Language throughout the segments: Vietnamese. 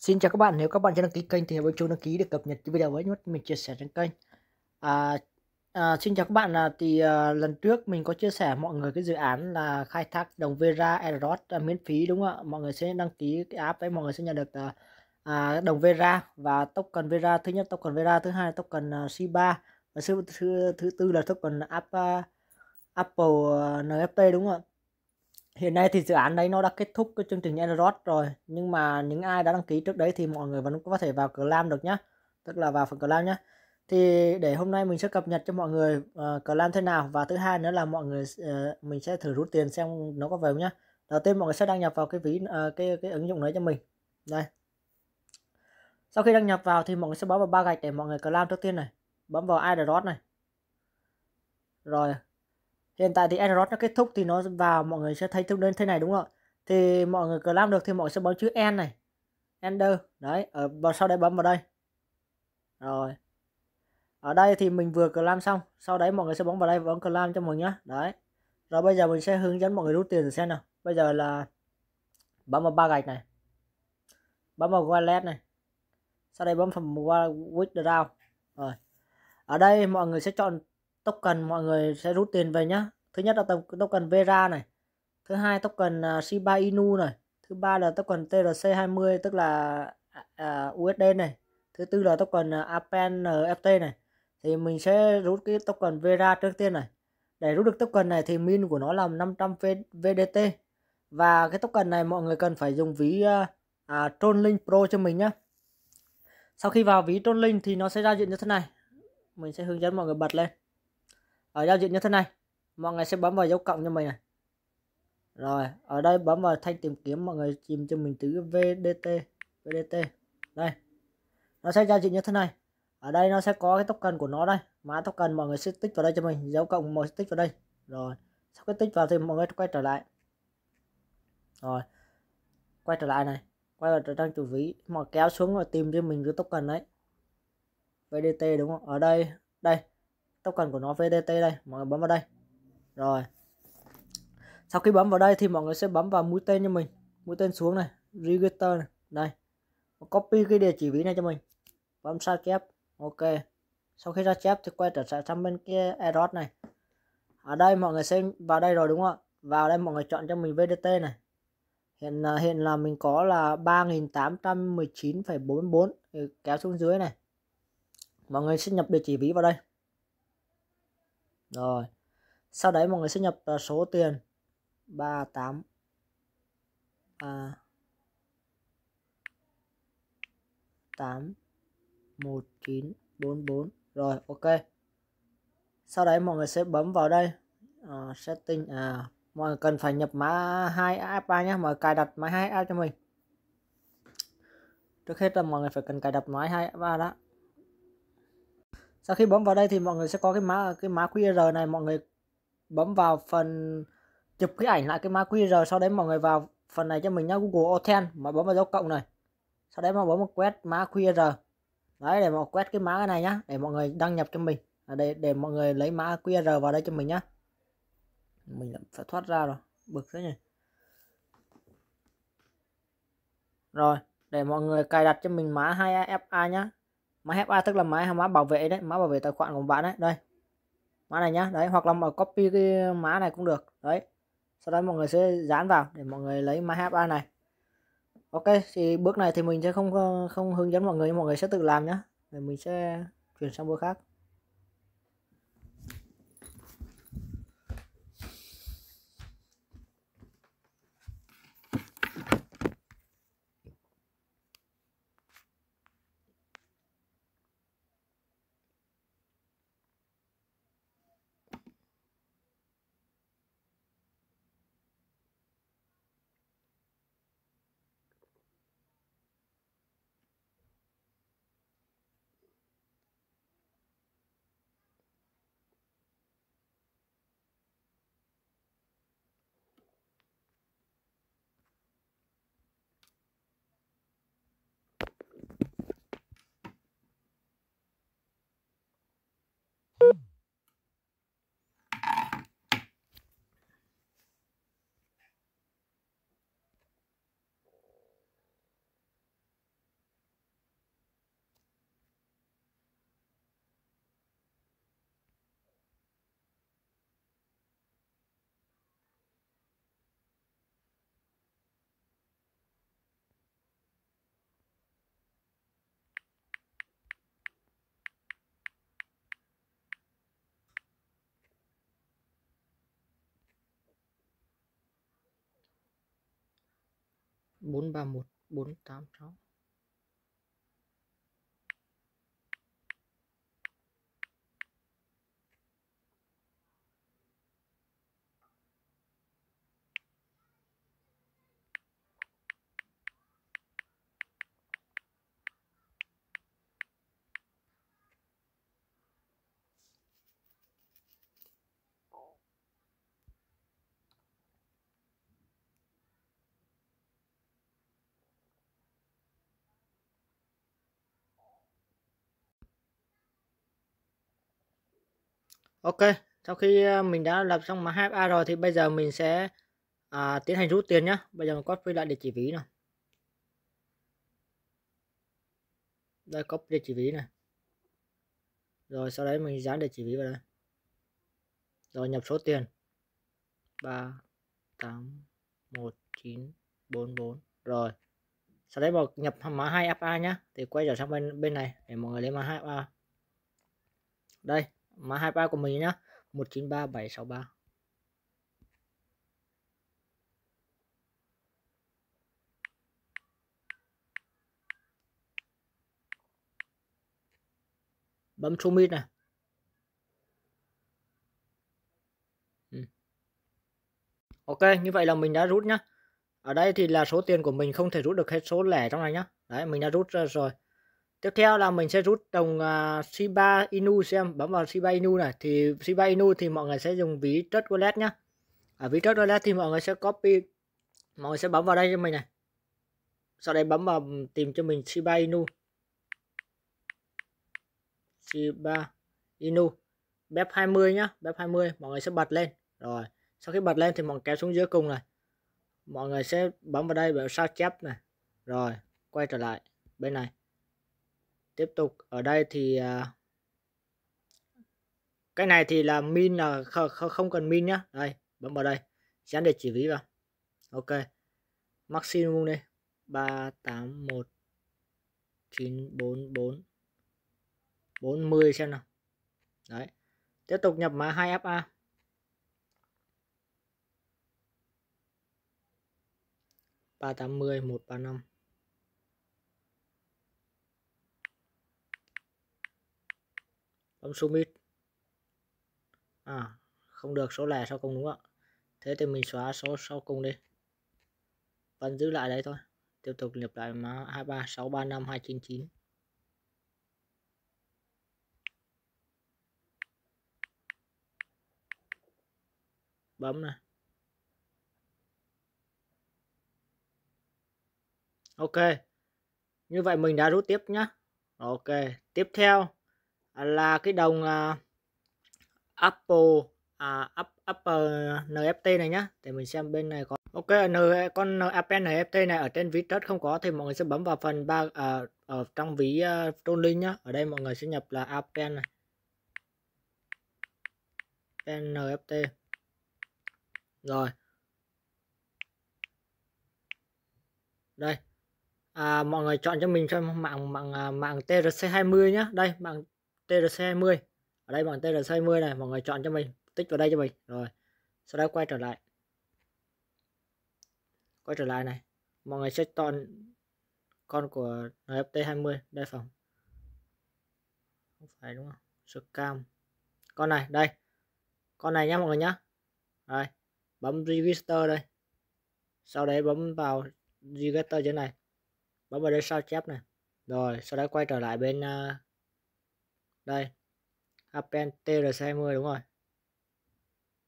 Xin chào các bạn, nếu các bạn chưa đăng ký kênh thì hãy bấm chuông đăng ký để cập nhật những video mới nhất mình chia sẻ trên kênh. À, à, xin chào các bạn, là thì à, lần trước mình có chia sẻ mọi người cái dự án là khai thác đồng Vera Aerodot à, miễn phí đúng không ạ? Mọi người sẽ đăng ký cái app ấy, mọi người sẽ nhận được à, à, đồng Vera và token Vera thứ nhất, token Vera thứ hai, token uh, Shiba và thứ, thứ thứ tư là token app uh, Apple uh, à, à, NFT đúng không ạ? hiện nay thì dự án đấy nó đã kết thúc cái chương trình Android rồi nhưng mà những ai đã đăng ký trước đấy thì mọi người vẫn có thể vào cửa lam được nhá tức là vào phần cửa lam nhá thì để hôm nay mình sẽ cập nhật cho mọi người uh, cửa lam thế nào và thứ hai nữa là mọi người uh, mình sẽ thử rút tiền xem nó có về không nhá đầu tiên mọi người sẽ đăng nhập vào cái ví uh, cái cái ứng dụng đấy cho mình đây sau khi đăng nhập vào thì mọi người sẽ bấm vào ba gạch để mọi người clam trước tiên này bấm vào Android này rồi hiện tại thì Android nó kết thúc thì nó vào mọi người sẽ thấy thông đương thế này đúng không thì mọi người cứ làm được thì mọi người sẽ bấm chữ N này Enter đấy ở vào sau đây bấm vào đây rồi ở đây thì mình vừa cờ làm xong sau đấy mọi người sẽ bấm vào đây và bấm làm cho mình nhá đấy rồi bây giờ mình sẽ hướng dẫn mọi người rút tiền xem nào bây giờ là bấm vào ba gạch này bấm vào wallet này sau đây bấm phần withdraw rồi ở đây mọi người sẽ chọn token mọi người sẽ rút tiền về nhá thứ nhất là token Vera này thứ hai token à, Shiba Inu này thứ ba là token TRC20 tức là à, à USD này thứ tư là token à, Apen NFT này thì mình sẽ rút cái token Vera trước tiên này để rút được token này thì min của nó là 500 VDT và cái token này mọi người cần phải dùng ví à, Tronlink Pro cho mình nhé sau khi vào ví Tronlink thì nó sẽ giao diện như thế này mình sẽ hướng dẫn mọi người bật lên ở giao diện như thế này mọi người sẽ bấm vào dấu cộng cho mình này rồi ở đây bấm vào thanh tìm kiếm mọi người tìm cho mình từ vdt vdt đây nó sẽ giao diện như thế này ở đây nó sẽ có cái token của nó đây mã token mọi người sẽ tích vào đây cho mình dấu cộng mọi tích vào đây rồi sau khi tích vào thì mọi người quay trở lại rồi quay trở lại này quay vào trang chủ ví mọi kéo xuống và tìm cho mình cái token đấy vdt đúng không ở đây đây token của nó VDT đây mọi người bấm vào đây rồi sau khi bấm vào đây thì mọi người sẽ bấm vào mũi tên cho mình mũi tên xuống này register này. đây copy cái địa chỉ ví này cho mình bấm sao chép ok sau khi ra chép thì quay trở lại sang bên kia error này ở đây mọi người sẽ vào đây rồi đúng không ạ vào đây mọi người chọn cho mình VDT này hiện à, hiện là mình có là 3819,44 kéo xuống dưới này mọi người sẽ nhập địa chỉ ví vào đây rồi sau đấy mọi người sẽ nhập ờ, số tiền 38 à, 8 1944 rồi ok sau đấy mọi người sẽ bấm vào đây uh, setting à mọi người cần phải nhập mã 2 app nhé mọi người cài đặt mã 2 app cho mình trước hết là mọi người phải cần cài đặt mã 2 app đó sau khi bấm vào đây thì mọi người sẽ có cái mã cái mã QR này mọi người bấm vào phần chụp cái ảnh lại cái mã QR sau đấy mọi người vào phần này cho mình nhá Google Authent mà bấm vào dấu cộng này sau đấy mà bấm vào quét mã QR đấy để mọi quét cái mã này nhá để mọi người đăng nhập cho mình à, để để mọi người lấy mã QR vào đây cho mình nhá mình phải thoát ra rồi bực thế nhỉ rồi để mọi người cài đặt cho mình mã 2FA nhá mã HA tức là mã mã bảo vệ đấy mã bảo vệ tài khoản của bạn đấy đây mã này nhá đấy hoặc là mà copy cái mã này cũng được đấy sau đó mọi người sẽ dán vào để mọi người lấy mã HA này ok thì bước này thì mình sẽ không không hướng dẫn mọi người mọi người sẽ tự làm nhá rồi mình sẽ chuyển sang bước khác bốn ba một bốn tám sáu Ok, sau khi ờ, mình đã lập xong mã HFA rồi thì bây giờ mình sẽ à, tiến hành rút tiền nhé. Bây giờ mình copy lại địa chỉ ví này. Đây copy địa chỉ ví này. Rồi sau đấy mình dán địa chỉ ví vào đây. Rồi nhập số tiền. 3 8 1 9 4 4. Rồi. Sau đấy vào nhập mã 2FA nhá. Thì quay trở sang bên bên này để mọi người lấy mã 2FA. Đây, mã hai ba của mình nhá ba bấm submit này ừ. ok như vậy là mình đã rút nhá ở đây thì là số tiền của mình không thể rút được hết số lẻ trong này nhá đấy mình đã rút ra rồi tiếp theo là mình sẽ rút đồng uh, Shiba Inu xem bấm vào Shiba Inu này thì Shiba Inu thì mọi người sẽ dùng ví trust wallet nhá ở à, ví trust wallet thì mọi người sẽ copy mọi người sẽ bấm vào đây cho mình này sau đây bấm vào ừ, tìm cho mình Shiba Inu Shiba Inu bếp 20 nhá bếp 20 mọi người sẽ bật lên rồi sau khi bật lên thì mọi người kéo xuống dưới cùng này mọi người sẽ bấm vào đây để sao chép này rồi quay trở lại bên này tiếp tục ở đây thì à, cái này thì là min là không cần min nhá đây bấm vào đây dán để chỉ ví vào ok maximum đây ba tám một chín bốn bốn bốn mươi xem nào đấy tiếp tục nhập mã 2FA ba tám mươi một ba năm bấm submit à không được số lẻ sau cùng đúng không ạ thế thì mình xóa số sau cùng đi vẫn giữ lại đấy thôi tiếp tục nhập lại mã 23 635 299 bấm này ok như vậy mình đã rút tiếp nhá ok tiếp theo là cái đồng uh, Apple à, up, upper à, NFT này nhá để mình xem bên này có ok n con Apple NFT này ở trên ví trust không có thì mọi người sẽ bấm vào phần ba à, ở trong ví uh, à, trolling nhá ở đây mọi người sẽ nhập là Apple này NFT rồi đây à, mọi người chọn cho mình cho mạng mạng mạng TRC 20 nhá đây mạng TRC20 ở đây bằng TRC20 này mọi người chọn cho mình tích vào đây cho mình rồi sau đó quay trở lại quay trở lại này mọi người sẽ chọn con của NFT20 đây phòng không phải đúng không cam con này đây con này nhá mọi người nhá đây bấm register đây sau đấy bấm vào register trên này bấm vào đây sao chép này rồi sau đó quay trở lại bên uh, đây Appen TRC20 đúng rồi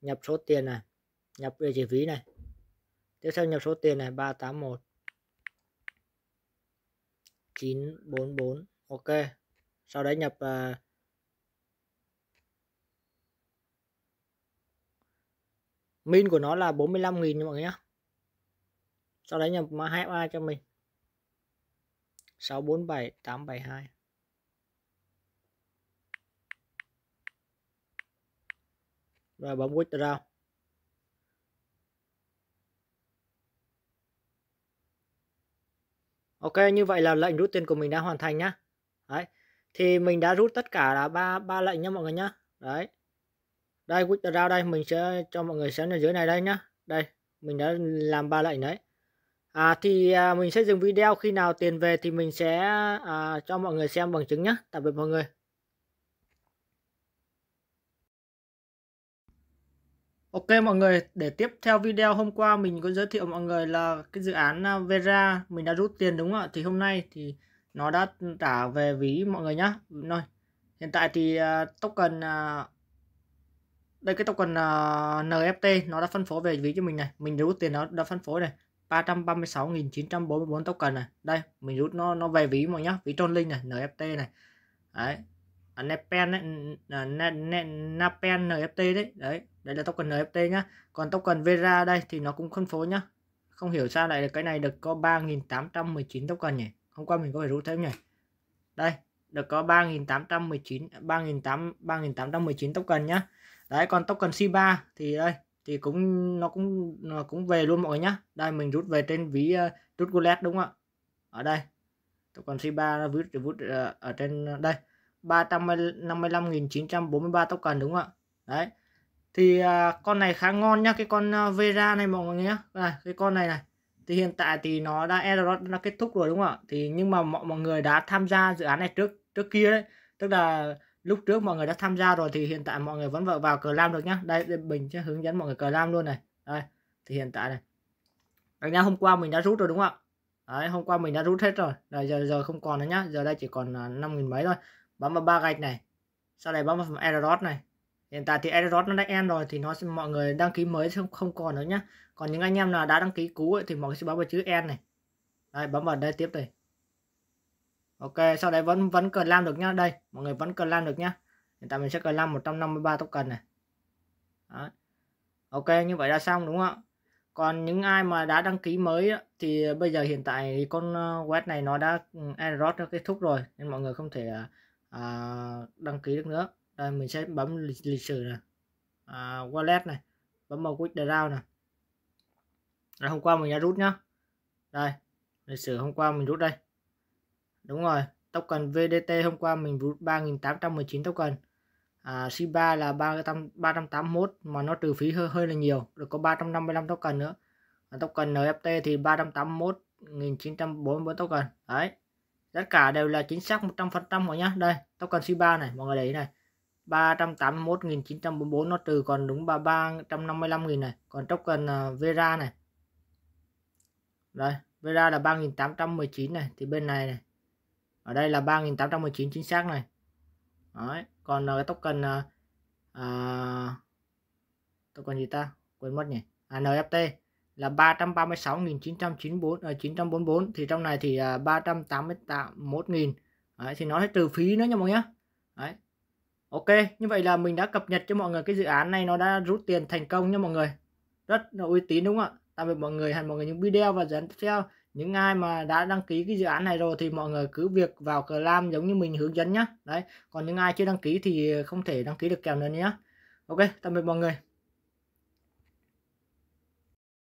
nhập số tiền này nhập địa chỉ ví này tiếp theo nhập số tiền này 381 944 ok sau đấy nhập uh, min của nó là 45.000 nha mọi người nhé sau đấy nhập mã 2A cho mình 647872 rồi bấm ra ok như vậy là lệnh rút tiền của mình đã hoàn thành nhá đấy thì mình đã rút tất cả là ba ba lệnh nhá mọi người nhá đấy đây ra đây mình sẽ cho mọi người xem ở dưới này đây nhá đây mình đã làm ba lệnh đấy à, thì à, mình sẽ dừng video khi nào tiền về thì mình sẽ à, cho mọi người xem bằng chứng nhá tạm biệt mọi người Ok mọi người, để tiếp theo video hôm qua mình có giới thiệu mọi người là cái dự án à, Vera mình đã rút tiền đúng không ạ? Thì hôm nay thì nó đã trả về ví mọi người nhá. Rồi. Hiện tại thì uh, token à, đây cái token uh, NFT nó đã phân phối về ví cho mình này. Mình rút tiền nó đã phân phối này. 336.944 token này. Đây, mình rút nó nó về ví mọi nhá, ví tronlink này, NFT này. Đấy. Nepen Napen NFT đấy, đấy đây là token NFT nhá. Còn token Vera đây thì nó cũng phân phối nhá. Không hiểu sao lại cái này được có 3.819 token nhỉ. Hôm qua mình có phải rút thêm nhỉ. Đây, được có 3.819 3.8 3.819 token nhá. Đấy còn token Shiba thì đây thì cũng nó cũng nó cũng về luôn mọi người nhá. Đây mình rút về trên ví uh, rút wallet đúng không ạ? Ở đây. Token Shiba rút vút uh, ở trên đây 355.943 token đúng không ạ? Đấy thì à, con này khá ngon nhá cái con à, Vera này mọi người nhé này cái con này này thì hiện tại thì nó đã error đã kết thúc rồi đúng không ạ thì nhưng mà mọi mọi người đã tham gia dự án này trước trước kia đấy tức là lúc trước mọi người đã tham gia rồi thì hiện tại mọi người vẫn vào vào cờ lam được nhá đây, đây mình sẽ hướng dẫn mọi người cờ lam luôn này đây thì hiện tại này anh em hôm qua mình đã rút rồi đúng không ạ đấy, hôm qua mình đã rút hết rồi rồi giờ giờ không còn nữa nhá giờ đây chỉ còn à, năm nghìn mấy thôi bấm vào ba gạch này sau này bấm vào error này hiện tại thì Eros nó đã end rồi thì nó mọi người đăng ký mới không không còn nữa nhá còn những anh em nào đã đăng ký cũ ấy, thì mọi người sẽ bấm vào chữ end này đây bấm vào đây tiếp này ok sau đấy vẫn vẫn cần làm được nhá đây mọi người vẫn cần làm được nhá hiện tại mình sẽ cần làm 153 token này Đó. ok như vậy là xong đúng không ạ còn những ai mà đã đăng ký mới thì bây giờ hiện tại thì con ờ, web này nó đã ừ, error nó kết thúc rồi nên mọi người không thể à, đăng ký được nữa đây mình sẽ bấm lịch, lịch sử này à, wallet này bấm vào quick draw này rồi hôm qua mình đã rút nhá đây lịch sử hôm qua mình rút đây đúng rồi token VDT hôm qua mình rút 3.819 token à, Shiba là 300, 381 mà nó trừ phí hơi, hơi là nhiều được có 355 token nữa à, token NFT thì 381 1944 token đấy tất cả đều là chính xác 100% mọi nhá đây token Shiba này mọi người để ý này 381.944 nó trừ còn đúng 355.000 này còn token uh, Vera này đây Vera là 3.819 này thì bên này này ở đây là 3.819 chính xác này Đấy. còn uh, cái token uh, token gì ta quên mất nhỉ à, NFT là 336.994 uh, 944 thì trong này thì uh, 381.000 thì nó sẽ trừ phí nữa nha mọi người nhé Đấy, Ok, như vậy là mình đã cập nhật cho mọi người cái dự án này nó đã rút tiền thành công nha mọi người. Rất là uy tín đúng không ạ? Tạm biệt mọi người, hẹn mọi người những video và dẫn tiếp theo. Những ai mà đã đăng ký cái dự án này rồi thì mọi người cứ việc vào cờ giống như mình hướng dẫn nhá. Đấy, còn những ai chưa đăng ký thì không thể đăng ký được kèo nữa nhá. Ok, tạm biệt mọi người.